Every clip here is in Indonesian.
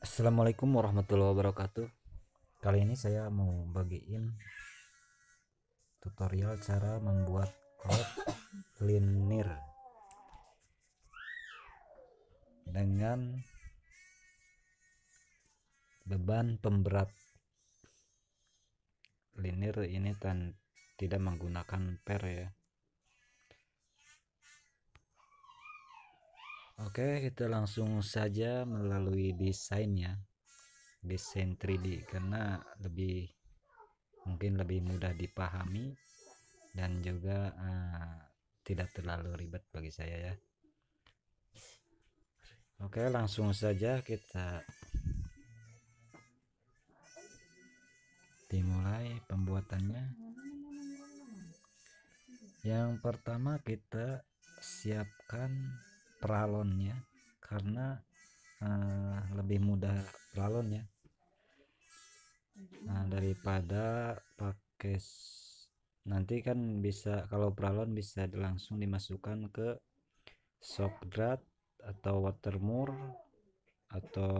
Assalamualaikum warahmatullahi wabarakatuh Kali ini saya mau bagiin tutorial cara membuat cloud cleaner dengan beban pemberat linear ini dan tidak menggunakan per ya Oke, kita langsung saja melalui desainnya, Desain 3D ya. karena lebih mungkin lebih mudah dipahami dan juga uh, tidak terlalu ribet bagi saya ya. Oke, langsung saja kita dimulai pembuatannya. Yang pertama kita siapkan pralonnya karena uh, lebih mudah pralonnya nah, daripada pakai nanti kan bisa kalau pralon bisa langsung dimasukkan ke shockdrat atau watermur atau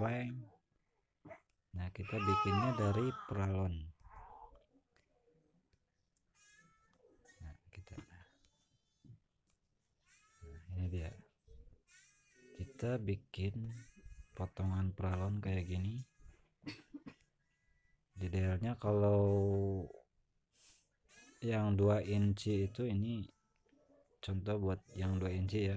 plank nah kita bikinnya dari pralon kita bikin potongan pralon kayak gini idealnya kalau yang 2 inci itu ini contoh buat yang 2 inci ya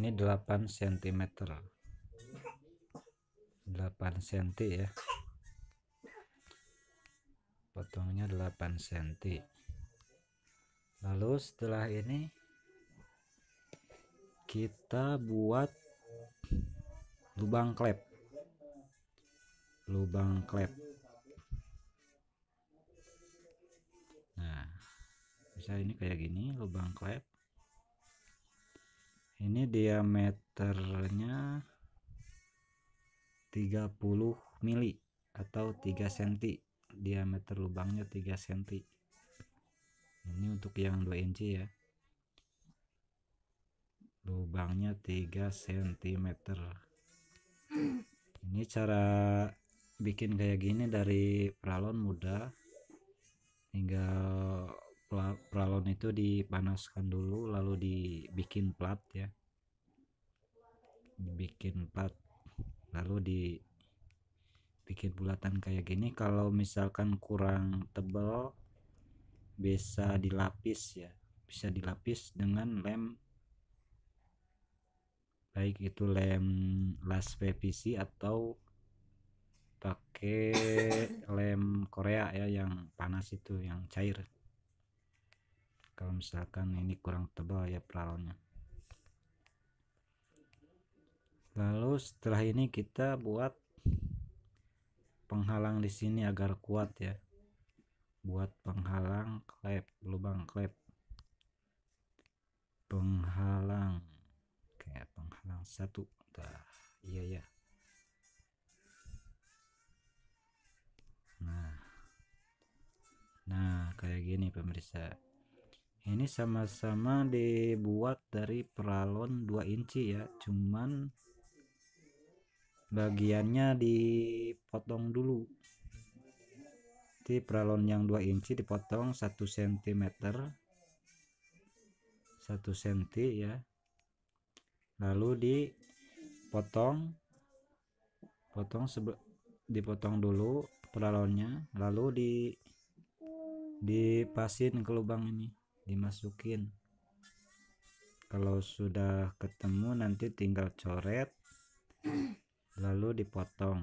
ini 8 cm 8 cm ya potongnya 8 cm lalu setelah ini kita buat lubang klep lubang klep nah bisa ini kayak gini lubang klep ini diameternya 30 mili atau 3 cm diameter lubangnya 3 cm ini untuk yang 2 inci ya lubangnya 3 cm ini cara bikin kayak gini dari pralon mudah tinggal pralon itu dipanaskan dulu lalu dibikin plat ya dibikin plat lalu dibikin bulatan kayak gini kalau misalkan kurang tebal bisa dilapis ya bisa dilapis dengan lem baik itu lem las PVC atau pakai lem Korea ya yang panas itu yang cair kalau misalkan ini kurang tebal ya peralonnya lalu setelah ini kita buat penghalang di sini agar kuat ya buat penghalang klep lubang klep penghalang kayak penghalang satu dah iya ya nah nah kayak gini pemirsa ini sama-sama dibuat dari peralon 2 inci ya cuman bagiannya dipotong dulu di peralon yang 2 inci dipotong 1 cm 1 cm ya lalu dipotong potong sebe dipotong dulu peralonnya lalu di dipasin ke lubang ini dimasukin kalau sudah ketemu nanti tinggal coret lalu dipotong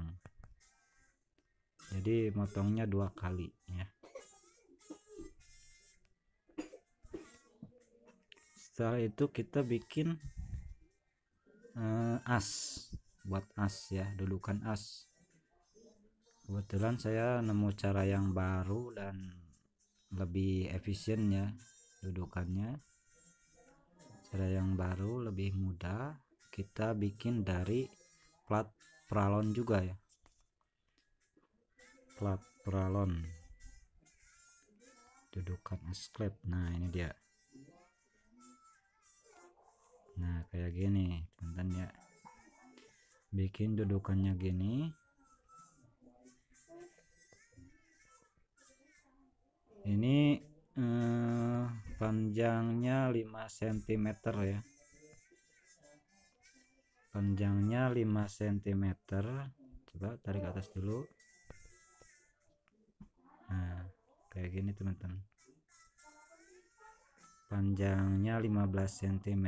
jadi motongnya dua kali ya setelah itu kita bikin uh, as buat as ya dudukan as kebetulan saya nemu cara yang baru dan lebih efisien ya dudukannya cara yang baru lebih mudah kita bikin dari plat pralon juga ya plat pralon dudukan asklep nah ini dia nah kayak gini teman-teman ya bikin dudukannya gini ini eh, panjangnya 5 cm ya panjangnya 5 cm coba tarik atas dulu nah kayak gini teman-teman panjangnya 15 cm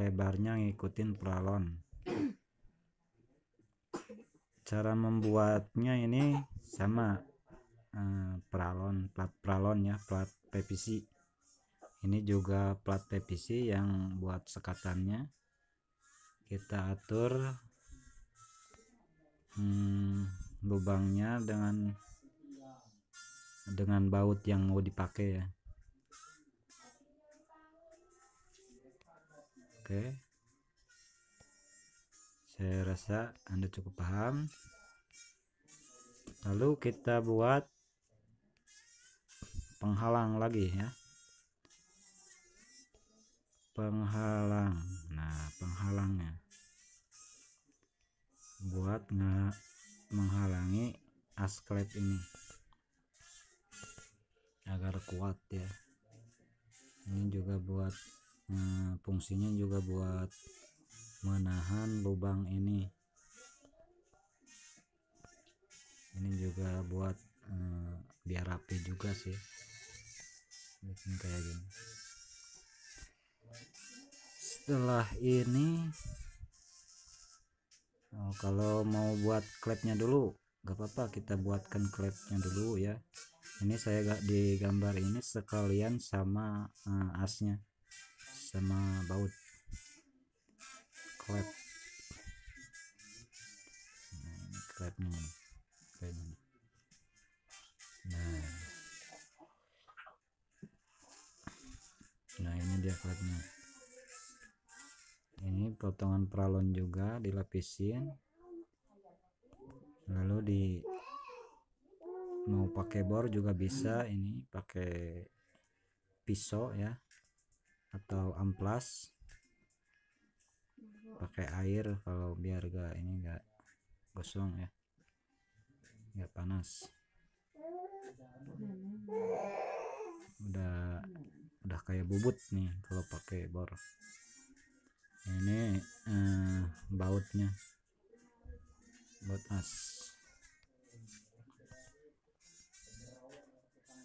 lebarnya ngikutin pralon cara membuatnya ini sama eh, pralon plat pralon ya plat PVC ini juga plat PVC yang buat sekatannya kita atur hmm, lubangnya dengan dengan baut yang mau dipakai ya Oke. Saya rasa Anda cukup paham. Lalu kita buat penghalang lagi ya. Penghalang. Nah, penghalangnya buat nggak menghalangi asklep ini agar kuat ya ini juga buat nah, fungsinya juga buat menahan lubang ini ini juga buat eh, biar rapi juga sih bikin kayak gini setelah ini oh, kalau mau buat klepnya dulu gak apa-apa kita buatkan klepnya dulu ya ini saya gak digambar ini sekalian sama uh, asnya sama baut klep nah, ini klepnya nah nah ini dia klepnya ini potongan pralon juga dilapisin lalu di mau pakai bor juga bisa ini pakai pisau ya atau amplas pakai air kalau biar gak ini gak gosong ya gak panas udah udah kayak bubut nih kalau pakai bor ini eh, bautnya baut as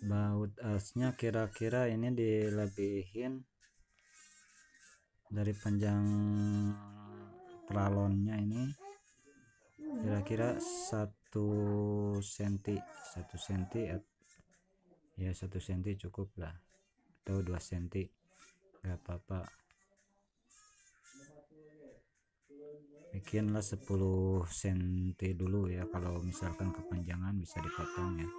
baut asnya kira-kira ini dilebihin dari panjang pralonnya ini kira-kira satu senti satu senti ya satu senti cukup lah atau dua senti nggak apa-apa bikinlah 10 senti dulu ya kalau misalkan kepanjangan bisa dipotong ya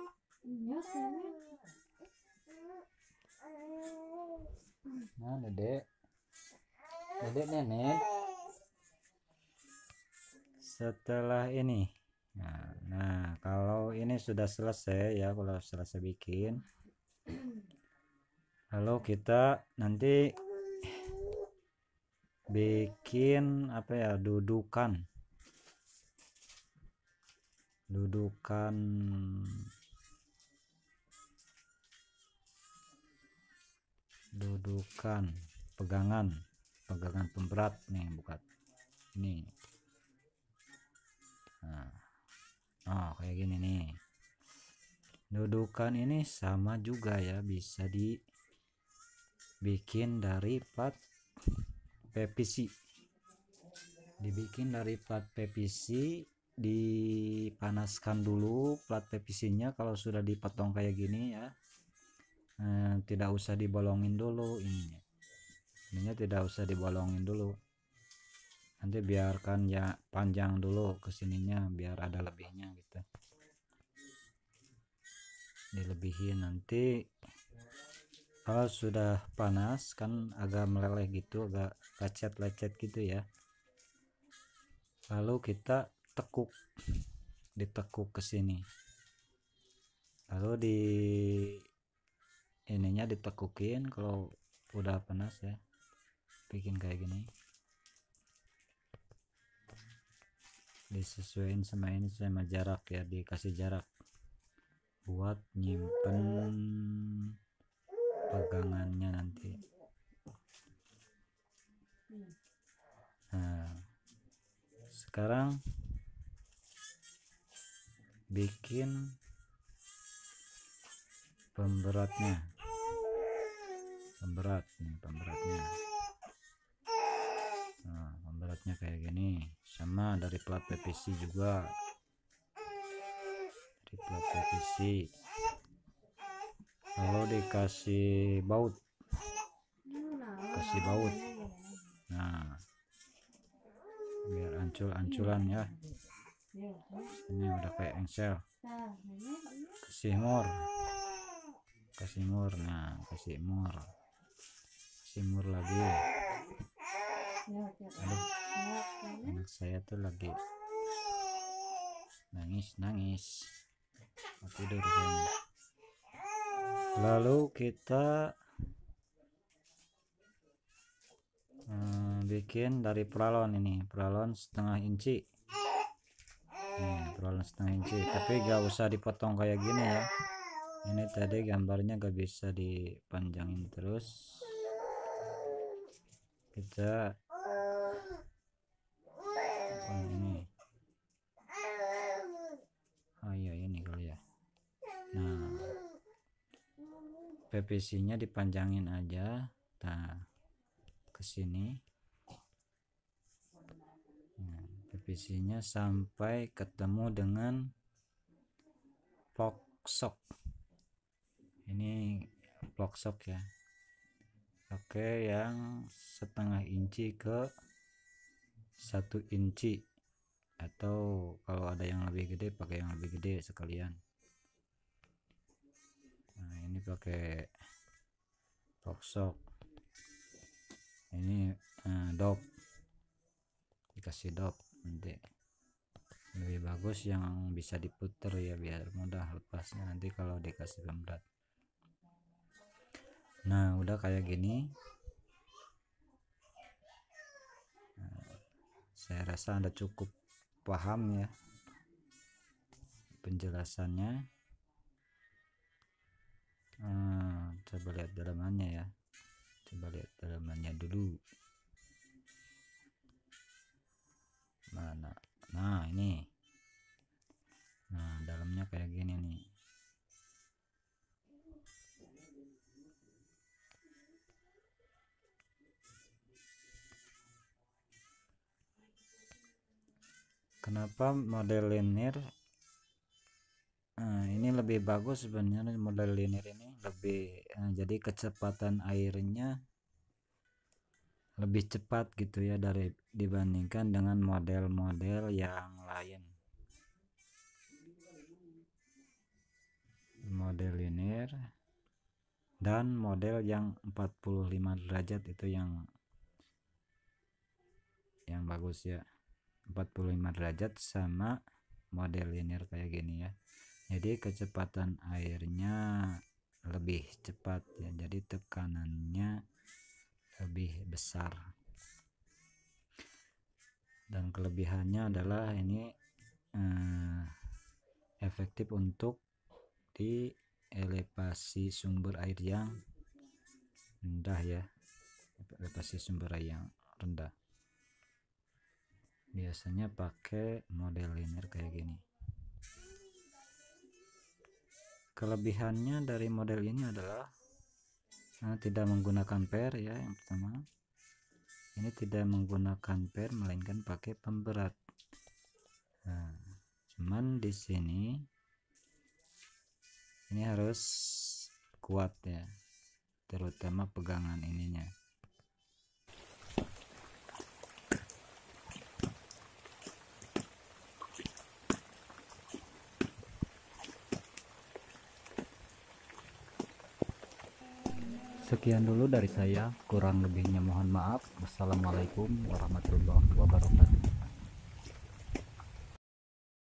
nah dedek Dedek nenek setelah ini nah, nah kalau ini sudah selesai ya kalau selesai bikin lalu kita nanti bikin apa ya dudukan dudukan dudukan pegangan pegangan pemberat nih bukan ini nah oh kayak gini nih dudukan ini sama juga ya bisa dibikin dari plat PVC dibikin dari plat PVC dipanaskan dulu plat PVC nya kalau sudah dipotong kayak gini ya eh, tidak usah dibolongin dulu ininya ininya tidak usah dibolongin dulu nanti biarkan ya panjang dulu kesininya biar ada lebihnya gitu dilebihin nanti kalau sudah panas kan agak meleleh gitu agak lecet-lecet gitu ya lalu kita tekuk ditekuk ke sini lalu di ininya ditekukin kalau udah panas ya bikin kayak gini disesuaikan sama ini sama jarak ya dikasih jarak buat nyimpen pegangannya nanti nah sekarang bikin pemberatnya pemberat nih pemberatnya bentuknya kayak gini sama dari plat PVC juga dari plat PVC kalau dikasih baut kasih baut nah biar ancul-anculan ya ini udah kayak engsel kasih mur kasih mur nah kasih mur kasih mur lagi Ya, anak, saya tuh lagi nangis nangis tidur lalu kita hmm, bikin dari peralon ini peralon setengah inci nah, peralon setengah inci tapi gak usah dipotong kayak gini ya ini tadi gambarnya gak bisa dipanjangin terus kita PVC-nya dipanjangin aja nah ke sini nah, nya sampai ketemu dengan vlog ini vlog sok ya oke yang setengah inci ke satu inci atau kalau ada yang lebih gede pakai yang lebih gede sekalian ini pakai toksok ini eh, dop dikasih dop nanti lebih bagus yang bisa diputer ya biar mudah lepasnya nanti kalau dikasih lem nah udah kayak gini eh, saya rasa anda cukup paham ya penjelasannya Ah, coba lihat dalamannya ya coba lihat dalamannya dulu mana nah ini nah dalamnya kayak gini nih kenapa model linear lebih bagus sebenarnya model linear ini lebih eh, jadi kecepatan airnya lebih cepat gitu ya dari dibandingkan dengan model-model yang lain model linear dan model yang 45 derajat itu yang yang bagus ya 45 derajat sama model linear kayak gini ya jadi kecepatan airnya lebih cepat ya jadi tekanannya lebih besar dan kelebihannya adalah ini eh, efektif untuk di elevasi sumber air yang rendah ya elevasi sumber air yang rendah biasanya pakai model linear kayak gini kelebihannya dari model ini adalah nah, tidak menggunakan per ya yang pertama ini tidak menggunakan per melainkan pakai pemberat nah, cuman di sini ini harus kuat ya terutama pegangan ininya Sekian dulu dari saya, kurang lebihnya mohon maaf. Wassalamualaikum warahmatullahi wabarakatuh.